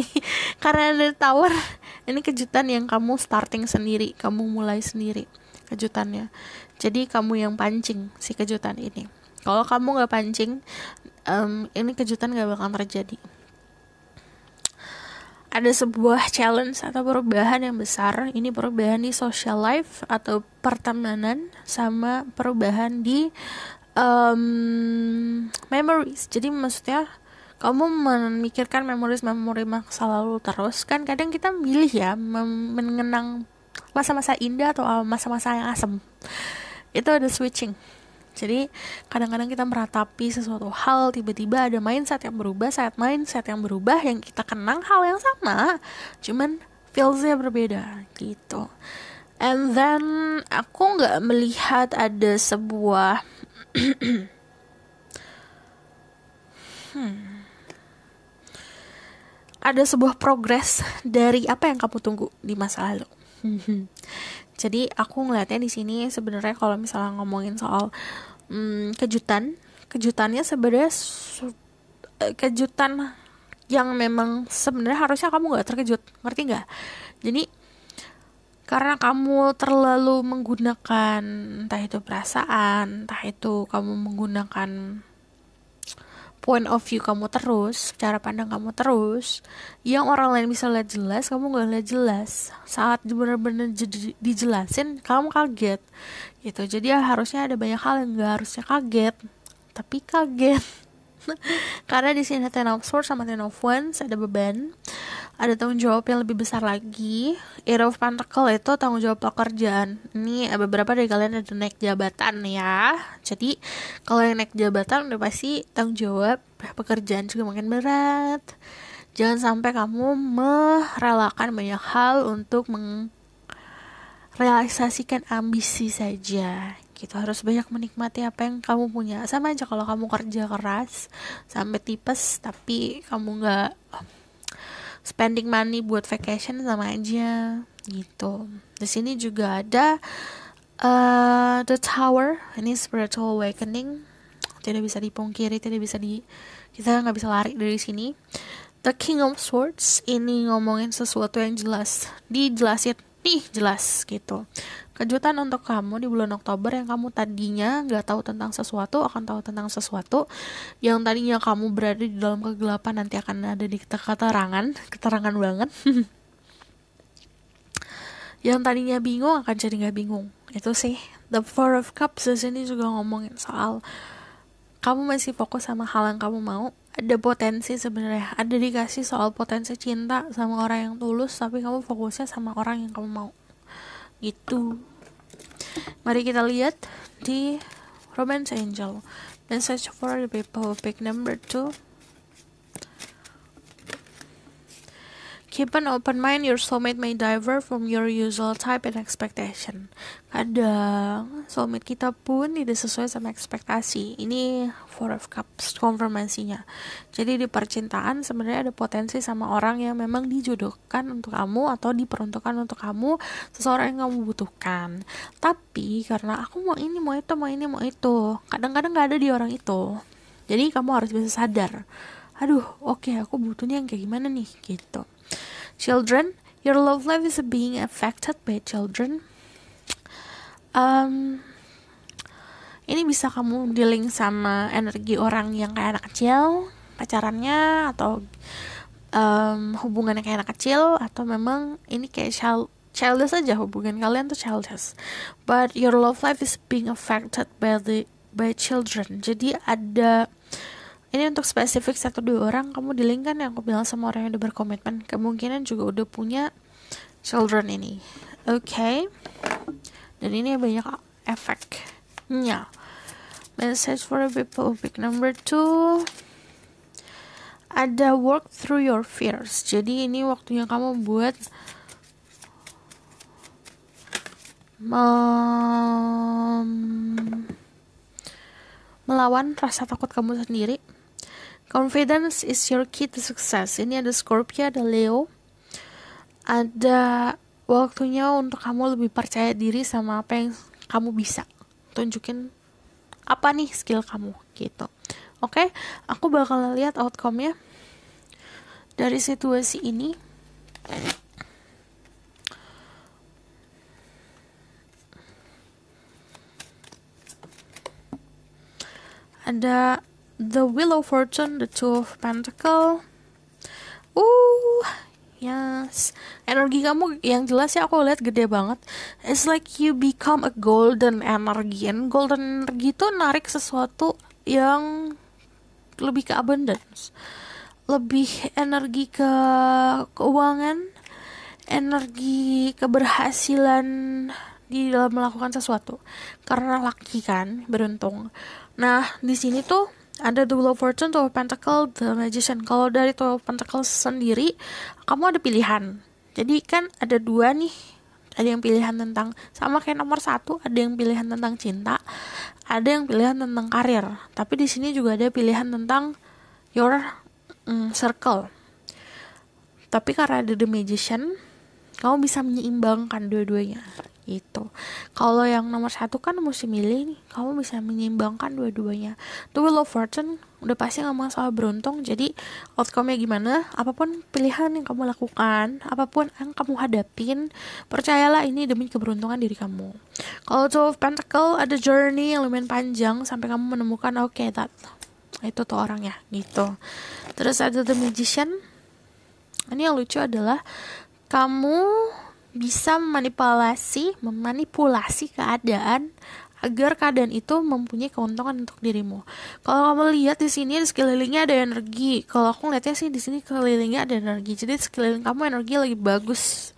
Speaker 1: karena ada tower. ini kejutan yang kamu starting sendiri kamu mulai sendiri kejutannya jadi kamu yang pancing si kejutan ini kalau kamu nggak pancing um, ini kejutan gak bakal terjadi ada sebuah challenge atau perubahan yang besar. Ini perubahan di social life atau pertemanan sama perubahan di um, memories. Jadi maksudnya kamu memikirkan memories, memori masa lalu terus kan kadang kita milih ya mengenang masa-masa indah atau eh, masa-masa yang asem. Itu ada switching. Jadi kadang-kadang kita meratapi sesuatu hal tiba-tiba ada mindset yang berubah, saat mindset yang berubah yang kita kenang hal yang sama, cuman feelsnya berbeda gitu. And then aku nggak melihat ada sebuah hmm ada sebuah progres dari apa yang kamu tunggu di masa lalu. jadi aku ngelihatnya di sini sebenarnya kalau misalnya ngomongin soal hmm, kejutan kejutannya sebenarnya eh, kejutan yang memang sebenarnya harusnya kamu nggak terkejut ngerti nggak jadi karena kamu terlalu menggunakan entah itu perasaan entah itu kamu menggunakan point of view kamu terus, cara pandang kamu terus, yang orang lain bisa lihat jelas, kamu nggak lihat jelas. Saat benar-benar dijelasin, kamu kaget. Gitu. Jadi ya, harusnya ada banyak hal yang nggak harusnya kaget, tapi kaget. Karena di sini ten of swords sama ten of wands ada beban ada tanggung jawab yang lebih besar lagi. Era of Pentacle itu tanggung jawab pekerjaan. Ini eh, beberapa dari kalian ada naik jabatan ya. Jadi kalau yang naik jabatan udah pasti tanggung jawab pekerjaan juga makin berat. Jangan sampai kamu merelakan banyak hal untuk merealisasikan ambisi saja. Gitu harus banyak menikmati apa yang kamu punya. Sama aja kalau kamu kerja keras sampai tipes tapi kamu nggak spending money buat vacation sama aja gitu di sini juga ada uh, the tower ini spiritual awakening tidak bisa dipungkiri tidak bisa di kita nggak bisa lari dari sini the king of swords ini ngomongin sesuatu yang jelas dijelasin nih jelas gitu Kejutan untuk kamu di bulan Oktober yang kamu tadinya nggak tahu tentang sesuatu akan tahu tentang sesuatu. Yang tadinya kamu berada di dalam kegelapan nanti akan ada di keterangan, keterangan banget. yang tadinya bingung akan jadi nggak bingung. Itu sih. The Four of Cups di sini juga ngomongin soal kamu masih fokus sama hal yang kamu mau ada potensi sebenarnya ada dikasih soal potensi cinta sama orang yang tulus tapi kamu fokusnya sama orang yang kamu mau gitu Mari kita lihat di Romance Angel. Message for the people, pick number 2. Keep an open mind, your soulmate may diver from your usual type and expectation. Kadang soulmate kita pun tidak sesuai sama ekspektasi. Ini Four of Cups konfirmasinya. Jadi di percintaan sebenarnya ada potensi sama orang yang memang dijodohkan untuk kamu atau diperuntukkan untuk kamu seseorang yang kamu butuhkan. Tapi karena aku mau ini, mau itu, mau ini, mau itu, kadang-kadang nggak ada di orang itu. Jadi kamu harus bisa sadar. Aduh, oke okay, aku butuhnya yang kayak gimana nih gitu Children, your love life is being affected by children. Um, ini bisa kamu dealing sama energi orang yang kayak anak kecil, pacarannya atau um, hubungannya kayak anak kecil atau memang ini kayak child childish aja hubungan kalian tuh childish. But your love life is being affected by the by children. Jadi ada ini untuk spesifik satu dua orang kamu di link kan yang aku bilang sama orang yang udah berkomitmen kemungkinan juga udah punya children ini oke okay. dan ini banyak efeknya message for the people pick number two ada work through your fears jadi ini waktunya kamu buat melawan rasa takut kamu sendiri Confidence is your key to success. Ini ada Scorpio, ada Leo. Ada waktunya untuk kamu lebih percaya diri sama apa yang kamu bisa. Tunjukin apa nih skill kamu gitu. Oke, okay? aku bakal lihat outcome-nya dari situasi ini. Ada The Wheel of Fortune, The Two of Pentacle. Uh, yes. Energi kamu yang jelas ya aku lihat gede banget. It's like you become a golden energy. And golden energy itu narik sesuatu yang lebih ke abundance. Lebih energi ke keuangan, energi keberhasilan di dalam melakukan sesuatu karena laki kan beruntung. Nah, di sini tuh ada Wheel of Fortune, Two of Pentacle, The Magician. Kalau dari Two of Pentacle sendiri, kamu ada pilihan. Jadi kan ada dua nih. Ada yang pilihan tentang sama kayak nomor satu, ada yang pilihan tentang cinta, ada yang pilihan tentang karir. Tapi di sini juga ada pilihan tentang your mm, circle. Tapi karena ada The Magician, kamu bisa menyeimbangkan dua-duanya itu kalau yang nomor satu kan mesti milih nih kamu bisa menyimbangkan dua-duanya The Wheel Fortune udah pasti ngomong soal beruntung jadi outcome-nya gimana apapun pilihan yang kamu lakukan apapun yang kamu hadapin percayalah ini demi keberuntungan diri kamu kalau Two Pentacle ada journey yang lumayan panjang sampai kamu menemukan oke okay, that itu tuh orangnya gitu terus ada The Magician ini yang lucu adalah kamu bisa memanipulasi memanipulasi keadaan agar keadaan itu mempunyai keuntungan untuk dirimu. Kalau kamu lihat di sini di sekelilingnya ada energi. Kalau aku lihatnya sih di sini kelilingnya ada energi. Jadi sekeliling kamu energi lagi bagus,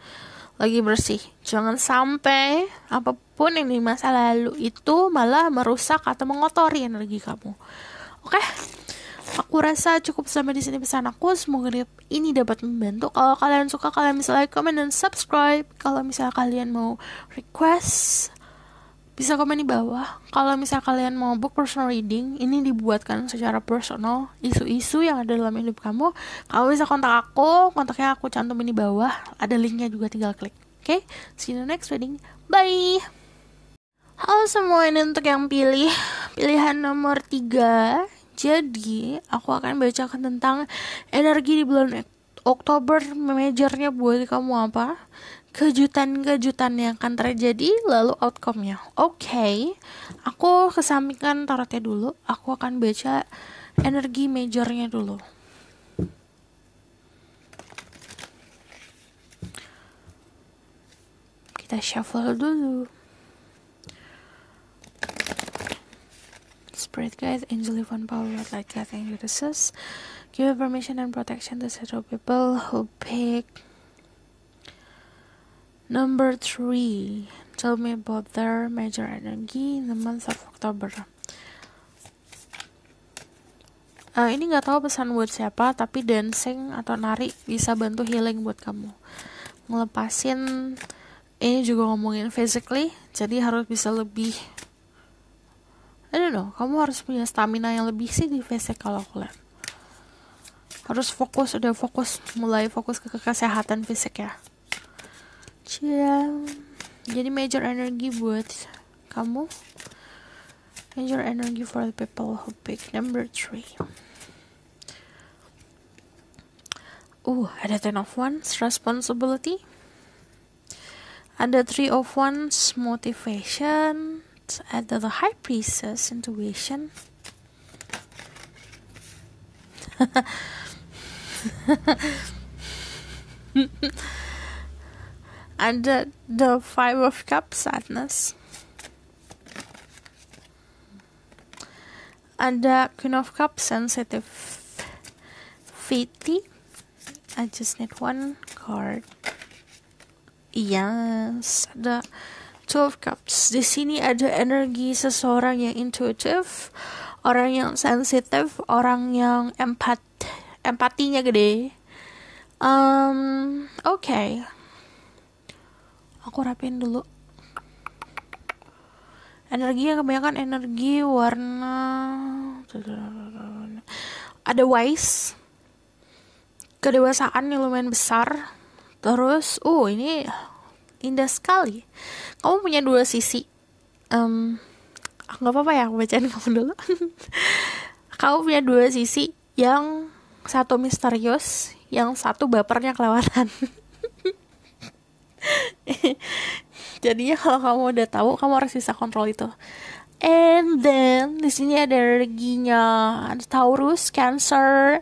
Speaker 1: lagi bersih. Jangan sampai apapun yang di masa lalu itu malah merusak atau mengotori energi kamu. Oke? Okay? Aku rasa cukup sampai di sini pesan aku. Semoga ini dapat membantu. Kalau kalian suka, kalian bisa like, comment, dan subscribe. Kalau misalnya kalian mau request, bisa komen di bawah. Kalau misalnya kalian mau book personal reading, ini dibuatkan secara personal, isu-isu yang ada dalam hidup kamu. Kamu bisa kontak aku, kontaknya aku cantumin di bawah. Ada linknya juga, tinggal klik. Oke, okay? see you next reading. Bye! Halo semua, ini untuk yang pilih pilihan nomor 3 jadi, aku akan bacakan tentang energi di bulan Oktober majornya buat kamu apa? Kejutan-kejutan yang akan terjadi lalu outcome-nya. Oke, okay, aku kesampingkan tarotnya dulu. Aku akan baca energi majornya dulu. Kita shuffle dulu. Spirit Guide, Angel Von Paul, Lord like and uses give permission and protection to several people who pick number three. Tell me about their major energy in the month of October. Uh, ini nggak tahu pesan buat siapa, tapi dancing atau nari bisa bantu healing buat kamu. Ngelepasin ini juga ngomongin physically, jadi harus bisa lebih I don't know, kamu harus punya stamina yang lebih sih di VC kalau aku lihat. Harus fokus, udah fokus, mulai fokus ke kesehatan fisik ya. Ciam. Jadi major energy buat kamu. Major energy for the people who pick number three. Uh, ada ten of ones responsibility. Ada three of ones motivation looked at the, the high priestess intuition. and the five of cups sadness and the queen of cups sensitive fifty i just need one card yes the Two of Cups. Di sini ada energi seseorang yang intuitive, orang yang sensitif, orang yang empat empatinya gede. Um, oke. Okay. Aku rapiin dulu. Energi yang kebanyakan energi warna ada wise kedewasaan yang lumayan besar terus uh ini indah sekali kamu punya dua sisi um, nggak apa-apa ya aku bacain kamu dulu kamu punya dua sisi yang satu misterius yang satu bapernya kelewatan jadinya kalau kamu udah tahu kamu harus bisa kontrol itu and then di sini ada energinya Taurus Cancer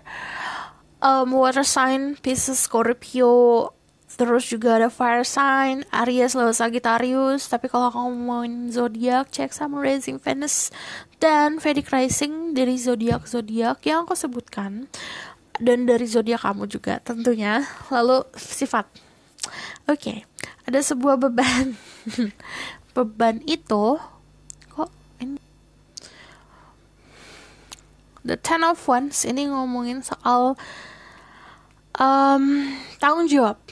Speaker 1: um, water sign Pisces Scorpio Terus juga ada fire sign, Aries Leo Sagittarius. Tapi kalau kamu mau zodiak, cek sama Rising Venus dan Vedic Rising dari zodiak zodiak yang aku sebutkan dan dari zodiak kamu juga tentunya. Lalu sifat. Oke, okay. ada sebuah beban. beban itu kok ini The Ten of Wands ini ngomongin soal um, tanggung jawab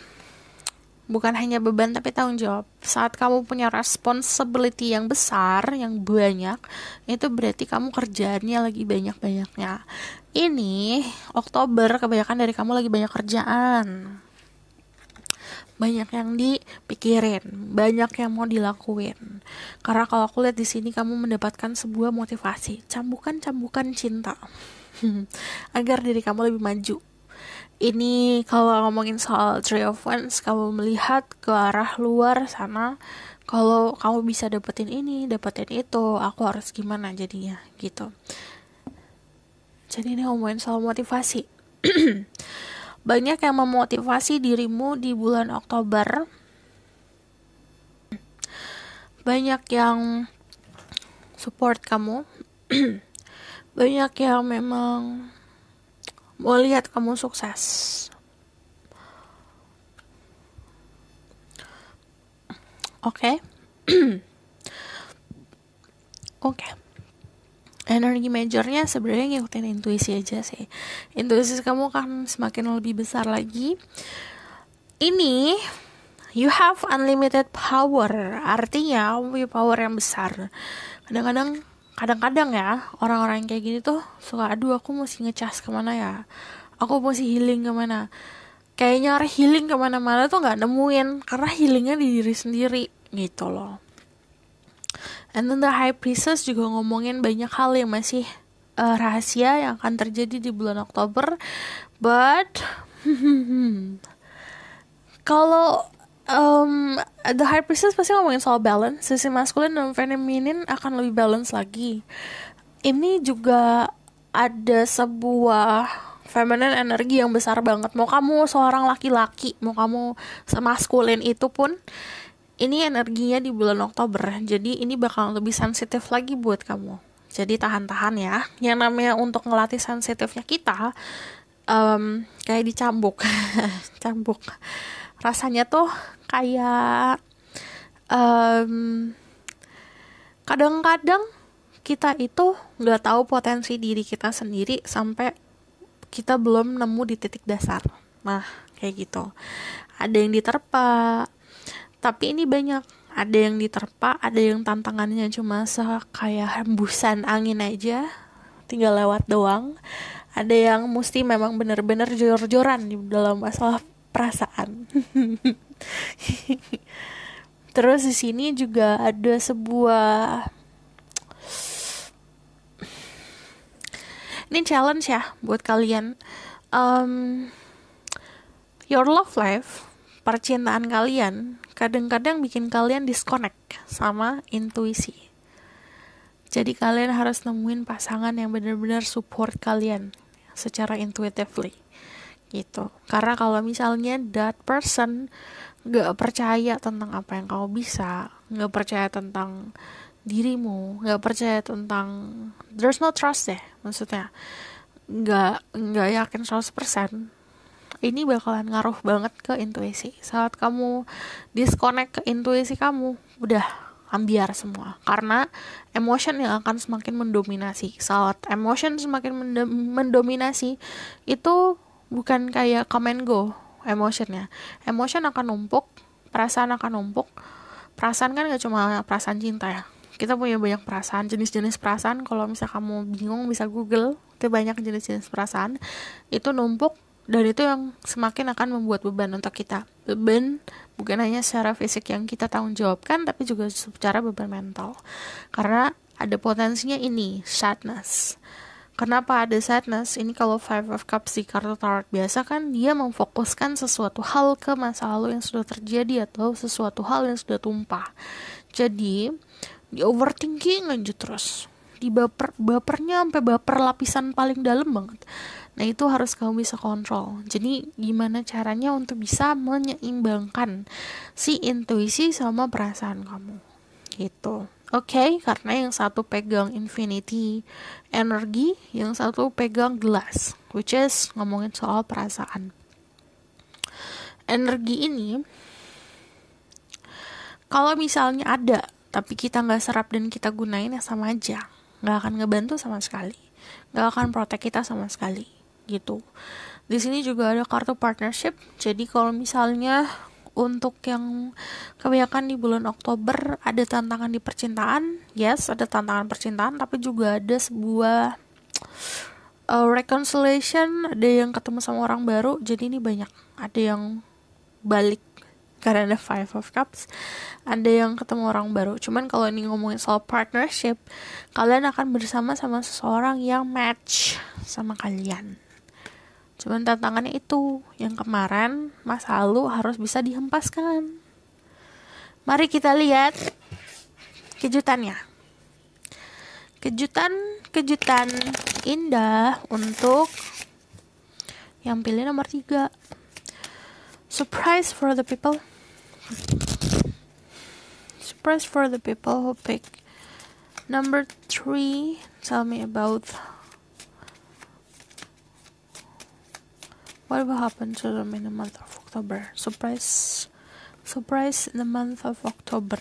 Speaker 1: bukan hanya beban tapi tanggung jawab. Saat kamu punya responsibility yang besar, yang banyak, itu berarti kamu kerjaannya lagi banyak-banyaknya. Ini Oktober kebanyakan dari kamu lagi banyak kerjaan. Banyak yang dipikirin, banyak yang mau dilakuin. Karena kalau aku lihat di sini kamu mendapatkan sebuah motivasi, cambukan-cambukan cinta. Agar diri kamu lebih maju ini kalau ngomongin soal Tree of Wands kamu melihat ke arah luar sana kalau kamu bisa dapetin ini dapetin itu aku harus gimana jadinya gitu jadi ini ngomongin soal motivasi banyak yang memotivasi dirimu di bulan Oktober banyak yang support kamu banyak yang memang mau lihat kamu sukses oke okay. oke okay. energi majornya sebenarnya ngikutin intuisi aja sih intuisi kamu kan semakin lebih besar lagi ini you have unlimited power artinya kamu punya power yang besar kadang-kadang kadang-kadang ya orang-orang yang kayak gini tuh suka aduh aku mesti ngecas kemana ya aku mesti healing kemana kayaknya orang healing kemana-mana tuh nggak nemuin karena healingnya di diri sendiri gitu loh and then the high priestess juga ngomongin banyak hal yang masih uh, rahasia yang akan terjadi di bulan Oktober but kalau um, the high priestess pasti ngomongin soal balance sisi maskulin dan feminin akan lebih balance lagi ini juga ada sebuah feminine energi yang besar banget mau kamu seorang laki-laki mau kamu semaskulin itu pun ini energinya di bulan Oktober jadi ini bakal lebih sensitif lagi buat kamu jadi tahan-tahan ya yang namanya untuk ngelatih sensitifnya kita um, kayak dicambuk cambuk rasanya tuh kayak um, kadang-kadang kita itu nggak tahu potensi diri kita sendiri sampai kita belum nemu di titik dasar. Nah, kayak gitu. Ada yang diterpa, tapi ini banyak. Ada yang diterpa, ada yang tantangannya cuma kayak hembusan angin aja, tinggal lewat doang. Ada yang mesti memang bener-bener jor-joran dalam masalah perasaan. Terus di sini juga ada sebuah ini challenge ya buat kalian. Um, your love life, percintaan kalian, kadang-kadang bikin kalian disconnect sama intuisi. Jadi kalian harus nemuin pasangan yang benar-benar support kalian secara intuitively gitu karena kalau misalnya that person gak percaya tentang apa yang kamu bisa gak percaya tentang dirimu gak percaya tentang there's no trust deh maksudnya gak gak yakin 100% ini bakalan ngaruh banget ke intuisi saat kamu disconnect ke intuisi kamu udah ambiar semua karena emotion yang akan semakin mendominasi saat emotion semakin mendominasi itu bukan kayak come and go emotionnya emotion akan numpuk perasaan akan numpuk perasaan kan gak cuma perasaan cinta ya kita punya banyak perasaan jenis-jenis perasaan kalau misal kamu bingung bisa google itu banyak jenis-jenis perasaan itu numpuk dan itu yang semakin akan membuat beban untuk kita beban bukan hanya secara fisik yang kita tanggung jawabkan tapi juga secara beban mental karena ada potensinya ini sadness Kenapa ada sadness? Ini kalau Five of Cups di kartu tarot biasa kan dia memfokuskan sesuatu hal ke masa lalu yang sudah terjadi atau sesuatu hal yang sudah tumpah. Jadi, di overthinking aja terus. Di baper, bapernya sampai baper lapisan paling dalam banget. Nah, itu harus kamu bisa kontrol. Jadi, gimana caranya untuk bisa menyeimbangkan si intuisi sama perasaan kamu? Gitu. Oke, okay? karena yang satu pegang infinity energi, yang satu pegang gelas, which is ngomongin soal perasaan. Energi ini, kalau misalnya ada, tapi kita nggak serap dan kita gunain ya sama aja, nggak akan ngebantu sama sekali, nggak akan protek kita sama sekali, gitu. Di sini juga ada kartu partnership, jadi kalau misalnya untuk yang kebanyakan di bulan Oktober ada tantangan di percintaan yes ada tantangan percintaan tapi juga ada sebuah uh, reconciliation ada yang ketemu sama orang baru jadi ini banyak ada yang balik karena ada five of cups ada yang ketemu orang baru cuman kalau ini ngomongin soal partnership kalian akan bersama sama seseorang yang match sama kalian Cuman tantangannya itu, yang kemarin masa lalu harus bisa dihempaskan. Mari kita lihat kejutannya. Kejutan-kejutan indah untuk yang pilih nomor tiga. Surprise for the people. Surprise for the people who pick number three. Tell me about What will happen to them in the month of October? Surprise, surprise in the month of October.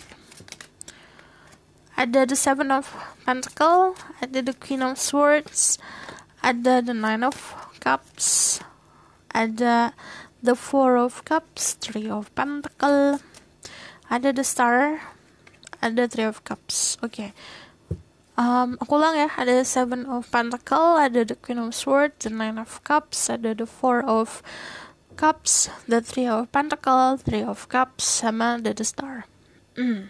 Speaker 1: Ada the Seven of Pentacles, ada the Queen of Swords, ada the Nine of Cups, ada the Four of Cups, Three of Pentacles, ada the Star, ada Three of Cups. Okay. um, aku ulang ya ada seven of pentacle ada the queen of swords the nine of cups ada the four of cups the three of pentacle three of cups sama ada the star mm.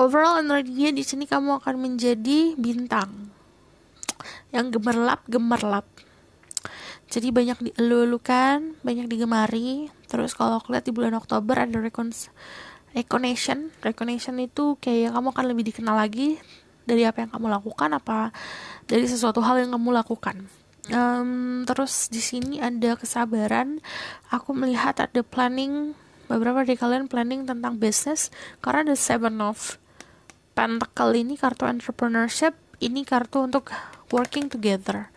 Speaker 1: overall energinya di sini kamu akan menjadi bintang yang gemerlap gemerlap jadi banyak dielulukan banyak digemari terus kalau aku lihat di bulan Oktober ada recon recognition recognition itu kayak kamu akan lebih dikenal lagi dari apa yang kamu lakukan apa dari sesuatu hal yang kamu lakukan um, terus di sini ada kesabaran aku melihat ada planning beberapa dari kalian planning tentang bisnis karena ada seven of pentacle ini kartu entrepreneurship ini kartu untuk working together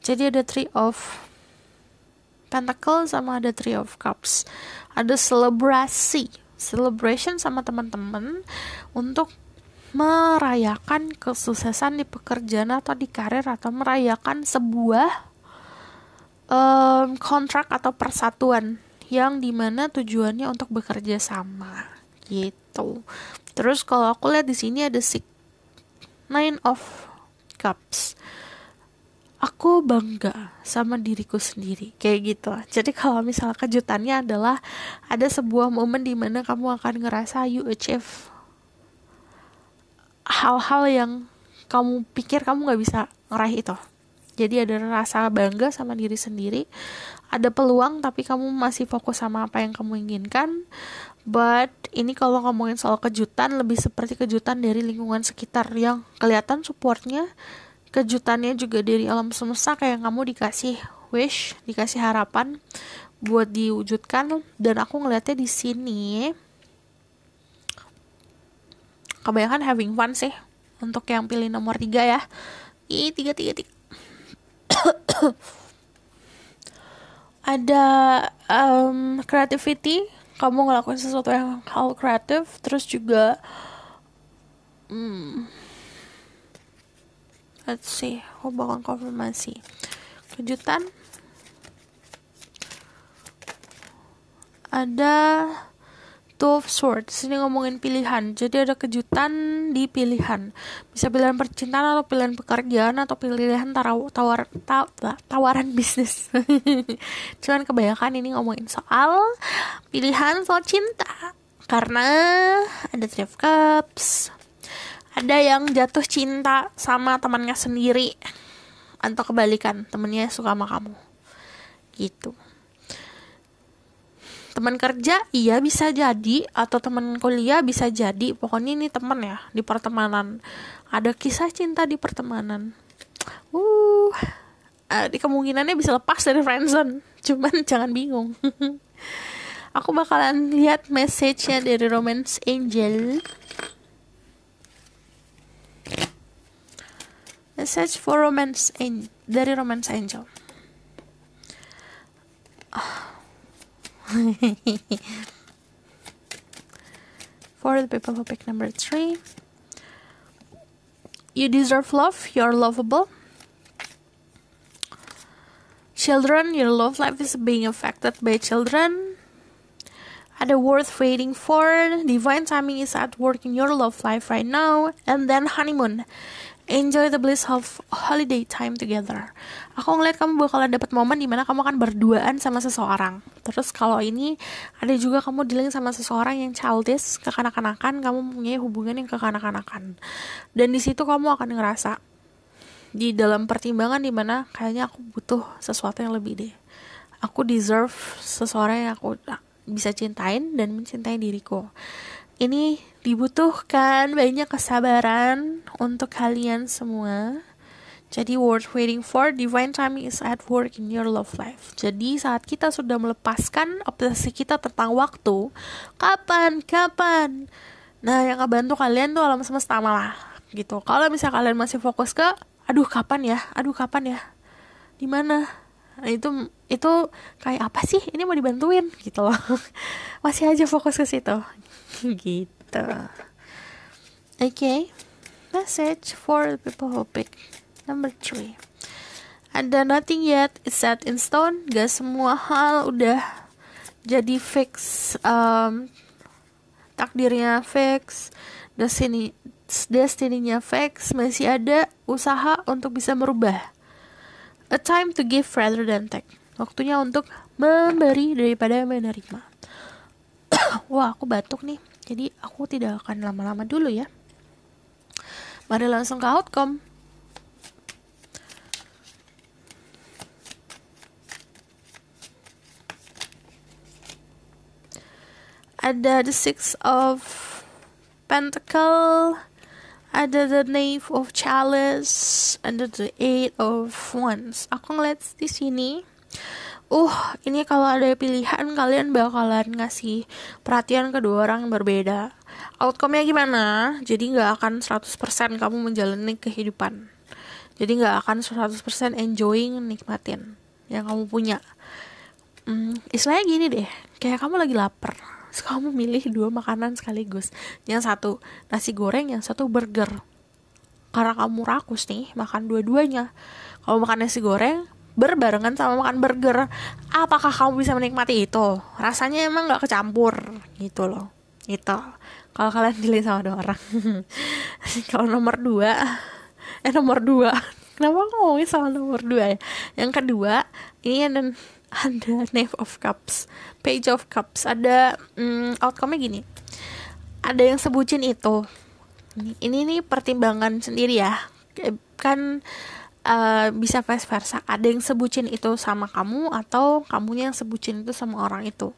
Speaker 1: jadi ada three of pentacle sama ada three of cups ada selebrasi celebration sama teman-teman untuk merayakan kesuksesan di pekerjaan atau di karir atau merayakan sebuah um, kontrak atau persatuan yang dimana tujuannya untuk bekerja sama gitu. Terus kalau aku lihat di sini ada six nine of cups. Aku bangga sama diriku sendiri, kayak gitu. Jadi kalau misalnya kejutannya adalah ada sebuah momen di mana kamu akan ngerasa you achieve hal-hal yang kamu pikir kamu nggak bisa ngeraih itu jadi ada rasa bangga sama diri sendiri ada peluang tapi kamu masih fokus sama apa yang kamu inginkan but ini kalau ngomongin soal kejutan lebih seperti kejutan dari lingkungan sekitar yang kelihatan supportnya kejutannya juga dari alam semesta kayak kamu dikasih wish dikasih harapan buat diwujudkan dan aku ngelihatnya di sini kebanyakan having fun sih untuk yang pilih nomor tiga ya i tiga tiga tiga ada um, creativity kamu ngelakuin sesuatu yang hal kreatif terus juga hmm, let's see aku bakal konfirmasi kejutan ada two of swords. Sini ngomongin pilihan. Jadi ada kejutan di pilihan. Bisa pilihan percintaan atau pilihan pekerjaan atau pilihan tawar tawar tawaran bisnis. Cuman kebanyakan ini ngomongin soal pilihan soal cinta. Karena ada three of cups. Ada yang jatuh cinta sama temannya sendiri atau kebalikan temennya suka sama kamu gitu teman kerja iya bisa jadi atau teman kuliah bisa jadi pokoknya ini teman ya di pertemanan ada kisah cinta di pertemanan uh, eh, di kemungkinannya bisa lepas dari friendzone cuman jangan bingung aku bakalan lihat message-nya dari romance angel message for romance angel dari romance angel For the people who pick number three, you deserve love, you're lovable. Children, your love life is being affected by children. Are worth waiting for? Divine timing is at work in your love life right now. And then honeymoon. enjoy the bliss of holiday time together. Aku ngeliat kamu bakalan dapat momen dimana kamu akan berduaan sama seseorang. Terus kalau ini ada juga kamu dealing sama seseorang yang childish, kekanak-kanakan, kamu punya hubungan yang kekanak-kanakan. Dan di situ kamu akan ngerasa di dalam pertimbangan dimana kayaknya aku butuh sesuatu yang lebih deh. Aku deserve seseorang yang aku bisa cintain dan mencintai diriku. Ini dibutuhkan banyak kesabaran untuk kalian semua. Jadi worth waiting for divine timing is at work in your love life. Jadi saat kita sudah melepaskan obsesi kita tentang waktu, kapan kapan. Nah, yang kebantu kalian tuh alam semesta malah gitu. Kalau misalnya kalian masih fokus ke aduh kapan ya? Aduh kapan ya? Di mana? Nah, itu itu kayak apa sih? Ini mau dibantuin gitu loh. Masih aja fokus ke situ. gitu gitu oke okay. message for the people who pick number three ada nothing yet is set in stone gak semua hal udah jadi fix um, takdirnya fix destiny destininya fix masih ada usaha untuk bisa merubah a time to give rather than take waktunya untuk memberi daripada menerima wah aku batuk nih jadi aku tidak akan lama-lama dulu ya. Mari langsung ke outcome. Ada the six of pentacle, ada the knave of chalice, ada the eight of wands. Aku ngeliat di sini uh ini kalau ada pilihan kalian bakalan ngasih perhatian ke dua orang yang berbeda outcome-nya gimana jadi nggak akan 100% kamu menjalani kehidupan jadi nggak akan 100% enjoying nikmatin yang kamu punya hmm, istilahnya gini deh kayak kamu lagi lapar Terus kamu milih dua makanan sekaligus yang satu nasi goreng yang satu burger karena kamu rakus nih makan dua-duanya kamu makan nasi goreng berbarengan sama makan burger apakah kamu bisa menikmati itu rasanya emang nggak kecampur gitu loh itu kalau kalian pilih sama dua orang kalau nomor dua eh nomor dua kenapa ngomongin sama nomor dua ya yang kedua ini ada ada knife of cups page of cups ada um, outcome-nya gini ada yang sebutin itu ini ini pertimbangan sendiri ya kan Eh, bisa vice versa ada yang sebucin itu sama kamu atau kamunya yang sebucin itu sama orang itu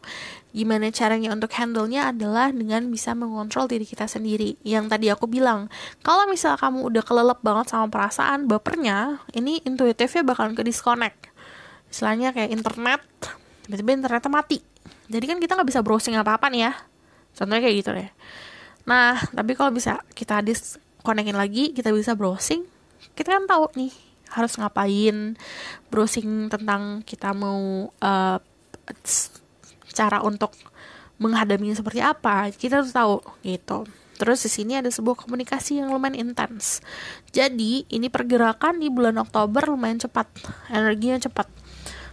Speaker 1: gimana caranya untuk handle-nya adalah dengan bisa mengontrol diri kita sendiri yang tadi aku bilang kalau misal kamu udah kelelep banget sama perasaan bapernya ini intuitifnya bakalan ke disconnect istilahnya kayak internet tiba-tiba internetnya mati jadi kan kita nggak bisa browsing apa-apa nih ya contohnya kayak gitu deh nah tapi kalau bisa kita disconnectin lagi kita bisa browsing kita kan tahu nih harus ngapain browsing tentang kita mau uh, cara untuk menghadapinya seperti apa kita harus tahu gitu Terus di sini ada sebuah komunikasi yang lumayan intens. Jadi ini pergerakan di bulan Oktober lumayan cepat, energinya cepat.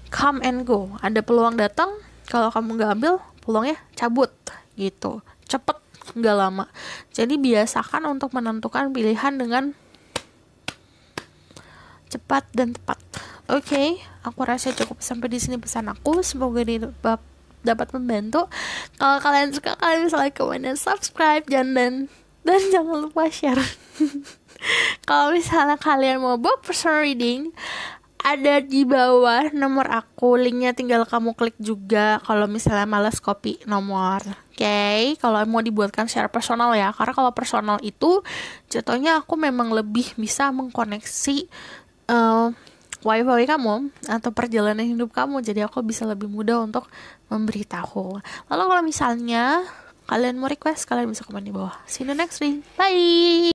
Speaker 1: Come and go. Ada peluang datang, kalau kamu nggak ambil, peluangnya cabut gitu. Cepet, nggak lama. Jadi biasakan untuk menentukan pilihan dengan cepat dan tepat. Oke, okay, aku rasa cukup sampai di sini pesan aku. Semoga ini dapat membantu. Kalau kalian suka, kalian bisa like, comment, dan subscribe. Jangan dan dan jangan lupa share. Kalau misalnya kalian mau book personal reading, ada di bawah nomor aku linknya tinggal kamu klik juga kalau misalnya males copy nomor oke okay? kalau mau dibuatkan secara personal ya karena kalau personal itu contohnya aku memang lebih bisa mengkoneksi uh, wifi kamu atau perjalanan hidup kamu jadi aku bisa lebih mudah untuk memberitahu lalu kalau misalnya kalian mau request kalian bisa komen di bawah see you next week bye